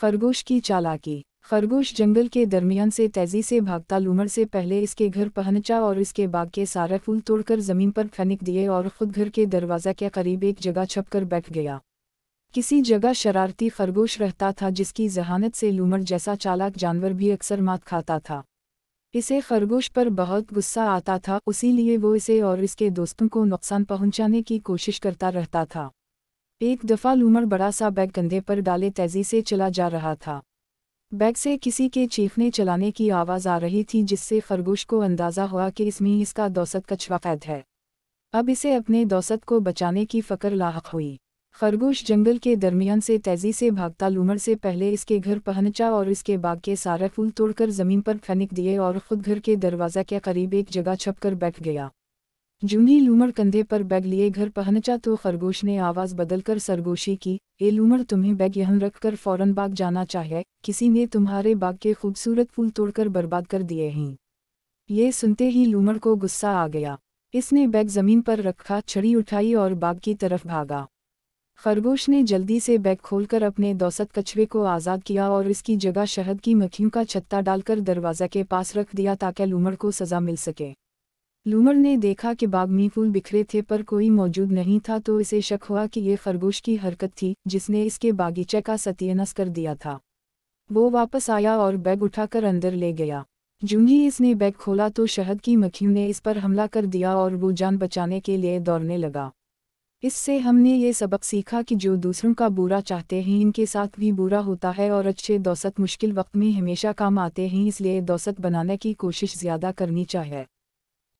खरगोश की चालाकी खरगोश जंगल के दरमियान से तेजी से भागता लूमड़ से पहले इसके घर पहनचा और इसके बाग के सारे फूल तोड़कर जमीन पर फेंक दिए और खुद घर के दरवाजा के करीब एक जगह छपकर बैठ गया किसी जगह शरारती खरगोश रहता था जिसकी जहानत से लूमड़ जैसा चालाक जानवर भी अक्सर मात खाता था इसे खरगोश पर बहुत गुस्सा आता था उसी लिए वो इसे और इसके दोस्तों को नुकसान पहुंचाने की कोशिश करता रहता था एक दफ़ा लूमर बड़ा सा बैग कंधे पर डाले तेजी से चला जा रहा था बैग से किसी के चीफने चलाने की आवाज़ आ रही थी जिससे खरगोश को अंदाज़ा हुआ कि इसमें इसका दौसत कछवा फैद है अब इसे अपने दौसत को बचाने की फ़क्र लाक हुई खरगोश जंगल के दरमियान से तेज़ी से भागता लूमर से पहले इसके घर पहनचा और इसके बाग के सारे फूल तोड़कर ज़मीन पर फेंक दिए और ख़ुद घर के दरवाज़ा के करीब एक जगह छपकर बैठ गया जूनी लूमड़ कंधे पर बैग लिए घर पहनचा तो खरगोश ने आवाज़ बदलकर सरगोशी की ए लूमड़ तुम्हें बैग यहन रखकर फौरन बाग जाना चाहे किसी ने तुम्हारे बाग के खूबसूरत फूल तोड़कर बर्बाद कर दिए हैं ये सुनते ही लूमड़ को गुस्सा आ गया इसने बैग जमीन पर रखा छड़ी उठाई और बाग की तरफ भागा खरगोश ने जल्दी से बैग खोलकर अपने दौसत कछुए को आज़ाद किया और इसकी जगह शहद की मक्खियों का छत्ता डालकर दरवाज़ा के पास रख दिया ताकि लूमड़ को सज़ा मिल सके लूमर ने देखा कि बाग में फूल बिखरे थे पर कोई मौजूद नहीं था तो इसे शक हुआ कि यह खरगोश की हरकत थी जिसने इसके बागीचे का सत्यानाश कर दिया था वो वापस आया और बैग उठाकर अंदर ले गया जूंगी इसने बैग खोला तो शहद की मक्खियों ने इस पर हमला कर दिया और वो जान बचाने के लिए दौड़ने लगा इससे हमने ये सबक सीखा कि जो दूसरों का बुरा चाहते हैं इनके साथ भी बुरा होता है और अच्छे दौसत मुश्किल वक्त में हमेशा काम आते हैं इसलिए दौसत बनाने की कोशिश ज़्यादा करनी चाहिए